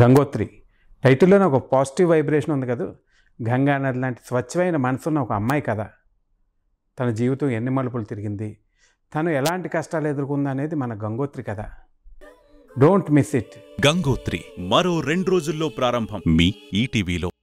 గంగోత్రి టైటిల్లోనే ఒక positive vibration ఉంది కదా గంగా నది లాంటి స్వచ్ఛమైన మనసున్న ఒక అమ్మాయి కదా తన జీవితం ఎన్ని మలుపులు తిరిగింది తను ఎలాంటి కష్టాలు అనేది మన గంగోత్రి కదా డోంట్ మిస్ ఇట్ గంగోత్రి మరో రెండు రోజుల్లో ప్రారంభం మీ ఈటీవీలో